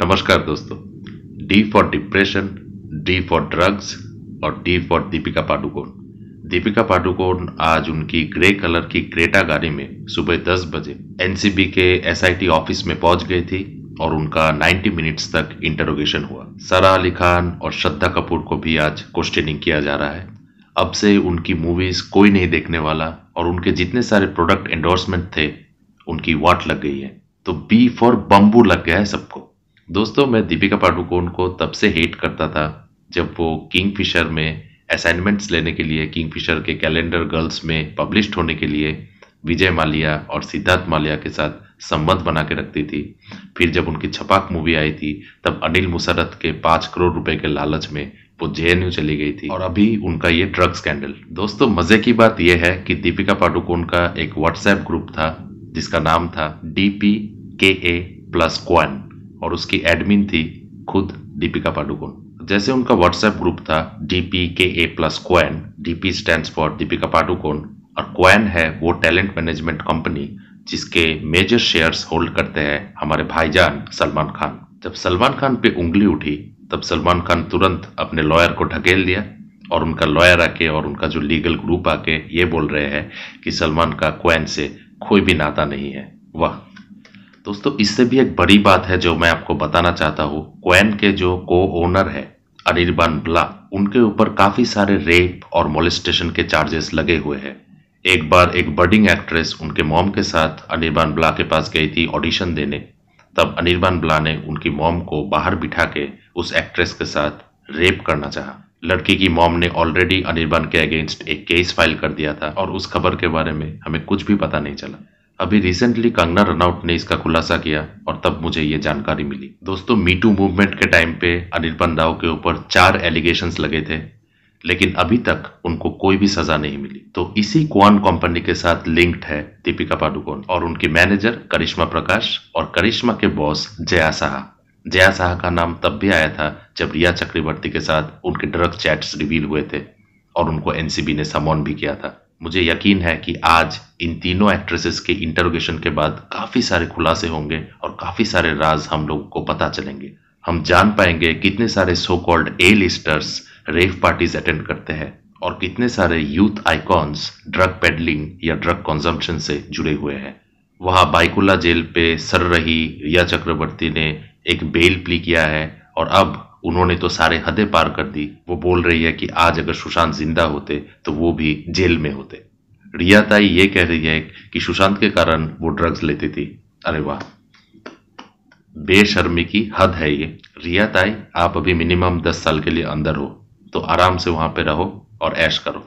नमस्कार दोस्तों D for depression D for drugs और डी फॉर दीपिका पाडुकोण दीपिका पाडुकोण आज उनकी ग्रे कलर की क्रेटा गाड़ी में सुबह 10 बजे एनसीबी के एसआईटी ऑफिस में पहुंच गई थी और उनका 90 मिनट्स तक इंटरोगेशन हुआ सरा अली खान और श्रद्धा कपूर को भी आज क्वेश्चनिंग किया जा रहा है अब से उनकी मूवीज कोई नहीं देखने वाला और उनके जितने सारे प्रोडक्ट एंडोर्समेंट थे उनकी वाट लग गई है तो बी फॉर बम्बू लग गया है सबको दोस्तों मैं दीपिका पाडुकोण को तब से हेट करता था जब वो किंगफिशर में असाइनमेंट्स लेने के लिए किंगफिशर के कैलेंडर गर्ल्स में पब्लिश्ड होने के लिए विजय मालिया और सिद्धार्थ मालिया के साथ संबंध बना के रखती थी फिर जब उनकी छपाक मूवी आई थी तब अनिल मुसरत के पाँच करोड़ रुपए के लालच में वो जे चली गई थी और अभी उनका ये ड्रग स्कैंडल दोस्तों मजे की बात यह है कि दीपिका पाडुकोण का एक व्हाट्सएप ग्रुप था जिसका नाम था डी पी के ए प्लस क्वन और उसकी एडमिन थी खुद दीपिका पाडुकोन जैसे उनका व्हाट्सएप ग्रुप था डी पी के A plus Kwan D P stand for Deepika Padukone और क्वैन है वो टैलेंट मैनेजमेंट कंपनी जिसके मेजर शेयर्स होल्ड करते हैं हमारे भाईजान सलमान खान जब सलमान खान पे उंगली उठी तब सलमान खान तुरंत अपने लॉयर को ढकेल दिया और उनका लॉयर आके और उनका जो लीगल ग्रुप आके ये बोल रहे हैं कि सलमान का क्वैन से कोई भी नाता नहीं है वह दोस्तों इससे भी एक बड़ी बात है जो मैं आपको बताना चाहता हूँ क्वैन के जो को ओनर है अनिर्बान ब्ला उनके ऊपर काफ़ी सारे रेप और मोलिस्टेशन के चार्जेस लगे हुए हैं एक बार एक बर्डिंग एक्ट्रेस उनके मॉम के साथ अनिर्बान ब्ला के पास गई थी ऑडिशन देने तब अनिर्बान ब्ला ने उनकी मॉम को बाहर बिठा के उस एक्ट्रेस के साथ रेप करना चाहा लड़की की मॉम ने ऑलरेडी अनिर्बान के अगेंस्ट एक केस फाइल कर दिया था और उस खबर के बारे में हमें कुछ भी पता नहीं चला अभी रिसेंटली कंगना रनआउट ने इसका खुलासा किया और तब मुझे ये जानकारी मिली दोस्तों मीटू मूवमेंट के टाइम पे अनिर्बन राव के ऊपर चार एलिगेशन लगे थे लेकिन अभी तक उनको कोई भी सजा नहीं मिली तो इसी क्वान कंपनी के साथ लिंक्ड है दीपिका पादुकोण और उनकी मैनेजर करिश्मा प्रकाश और करिश्मा के बॉस जया साहा जया साहा का नाम तब भी आया था जब रिया चक्रवर्ती के साथ उनके ड्रग चैट्स रिवील हुए थे और उनको एनसीबी ने समॉन भी किया था मुझे यकीन है कि आज इन तीनों एक्ट्रेसेस के इंटरोगेशन के बाद काफ़ी सारे खुलासे होंगे और काफ़ी सारे राज हम लोग को पता चलेंगे हम जान पाएंगे कितने सारे so called A listers rave parties attend करते हैं और कितने सारे यूथ आइकॉन्स ड्रग पेडलिंग या ड्रग कंजम्पशन से जुड़े हुए हैं वहाँ बाइकुला जेल पे सर रही रिया चक्रवर्ती ने एक बेल प्ली किया है और अब उन्होंने तो सारे हदें पार कर दी वो बोल रही है कि आज अगर सुशांत जिंदा होते तो वो भी जेल में होते रिया ताई ये कह रही है कि सुशांत के कारण वो ड्रग्स लेती थी अरे वाह बेशर्मी की हद है ये रिया ताई आप अभी मिनिमम दस साल के लिए अंदर हो तो आराम से वहां पे रहो और ऐश करो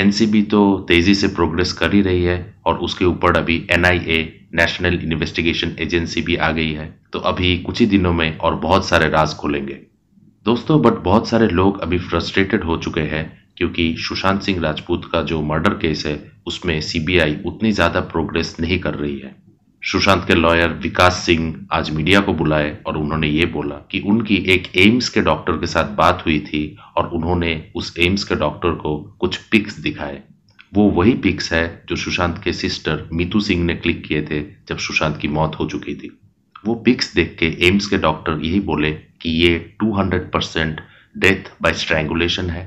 एनसीबी तो तेज़ी से प्रोग्रेस कर ही रही है और उसके ऊपर अभी एनआईए नेशनल इन्वेस्टिगेशन एजेंसी भी आ गई है तो अभी कुछ ही दिनों में और बहुत सारे राज खोलेंगे दोस्तों बट बहुत सारे लोग अभी फ्रस्ट्रेटेड हो चुके हैं क्योंकि सुशांत सिंह राजपूत का जो मर्डर केस है उसमें सीबीआई उतनी ज़्यादा प्रोग्रेस नहीं कर रही है सुशांत के लॉयर विकास सिंह आज मीडिया को बुलाए और उन्होंने ये बोला कि उनकी एक एम्स के डॉक्टर के साथ बात हुई थी और उन्होंने उस एम्स के डॉक्टर को कुछ पिक्स दिखाए वो वही पिक्स है जो सुशांत के सिस्टर मीतू सिंह ने क्लिक किए थे जब सुशांत की मौत हो चुकी थी वो पिक्स देख के एम्स के डॉक्टर यही बोले कि ये 200 परसेंट डेथ बाय स्ट्रैंगुलेशन है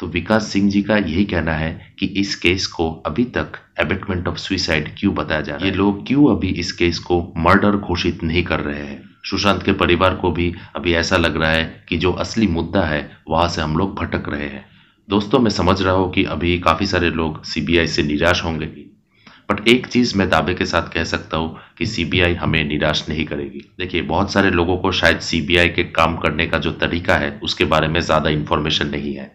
तो विकास सिंह जी का यही कहना है कि इस केस को अभी तक एबिटमेंट ऑफ सुइसाइड क्यों बताया जा रहा है ये लोग क्यों अभी इस केस को मर्डर घोषित नहीं कर रहे हैं सुशांत के परिवार को भी अभी ऐसा लग रहा है कि जो असली मुद्दा है वहाँ से हम लोग भटक रहे हैं दोस्तों मैं समझ रहा हूँ कि अभी काफ़ी सारे लोग सीबीआई से निराश होंगे बट एक चीज़ मैं दावे के साथ कह सकता हूँ कि सीबीआई हमें निराश नहीं करेगी देखिए बहुत सारे लोगों को शायद सीबीआई के काम करने का जो तरीका है उसके बारे में ज़्यादा इन्फॉर्मेशन नहीं है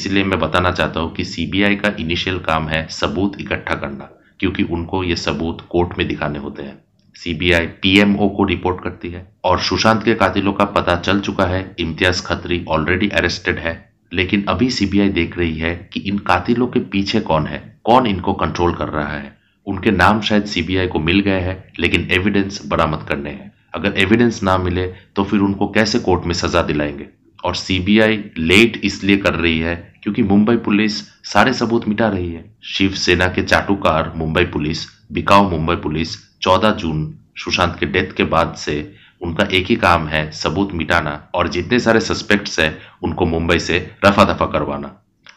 इसलिए मैं बताना चाहता हूँ कि सीबीआई का इनिशियल काम है सबूत इकट्ठा करना क्योंकि उनको ये सबूत कोर्ट में दिखाने होते हैं सीबीआई पीएमओ को रिपोर्ट करती है और सुशांत के कातिलों का पता चल चुका है इम्तियाज खत्री ऑलरेडी अरेस्टेड है लेकिन अभी सीबीआई देख रही है कि इन कातिलों के पीछे कौन है कौन इनको कंट्रोल कर रहा है उनके नाम शायद सीबीआई को मिल गए हैं लेकिन एविडेंस बरामद करने हैं अगर एविडेंस ना मिले तो फिर उनको कैसे कोर्ट में सजा दिलाएंगे और सीबीआई लेट इसलिए कर रही है क्योंकि मुंबई पुलिस सारे सबूत मिटा रही है शिवसेना के चाटुकार मुंबई पुलिस बिकाऊ मुंबई पुलिस 14 जून सुशांत के डेथ के बाद से उनका एक ही काम है सबूत मिटाना और जितने सारे सस्पेक्ट्स हैं उनको मुंबई से रफा दफा करवाना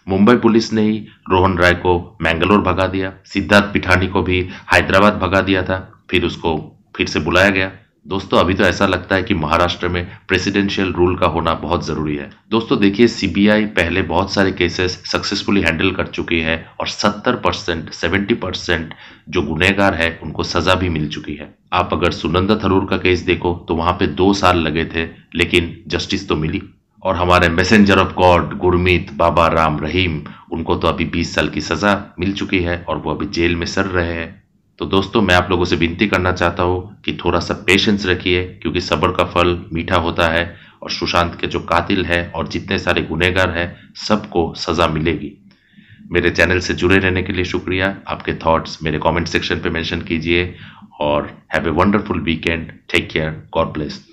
मुंबई पुलिस ने ही रोहन राय को मैंगलोर भगा दिया सिद्धार्थ पिठानी को भी हैदराबाद भगा दिया था फिर उसको फिर से बुलाया गया दोस्तों अभी तो ऐसा लगता है कि महाराष्ट्र में प्रेसिडेंशियल रूल का होना बहुत ज़रूरी है दोस्तों देखिए सीबीआई पहले बहुत सारे केसेस सक्सेसफुली हैंडल कर चुकी है और 70 परसेंट सेवेंटी परसेंट जो गुनहगार है उनको सज़ा भी मिल चुकी है आप अगर सुनंदा थरूर का केस देखो तो वहां पे दो साल लगे थे लेकिन जस्टिस तो मिली और हमारे messenger of God Gurmeet Baba Ram Rahim उनको तो अभी 20 साल की सज़ा मिल चुकी है और वो अभी जेल में सर रहे हैं तो दोस्तों मैं आप लोगों से विनती करना चाहता हूँ कि थोड़ा सा पेशेंस रखिए क्योंकि सब्र का फल मीठा होता है और सुशांत के जो कातिल है और जितने सारे गुनहगार हैं सबको सज़ा मिलेगी मेरे चैनल से जुड़े रहने के लिए शुक्रिया आपके थॉट्स मेरे कमेंट सेक्शन पे मेंशन कीजिए और have a wonderful weekend take care God bless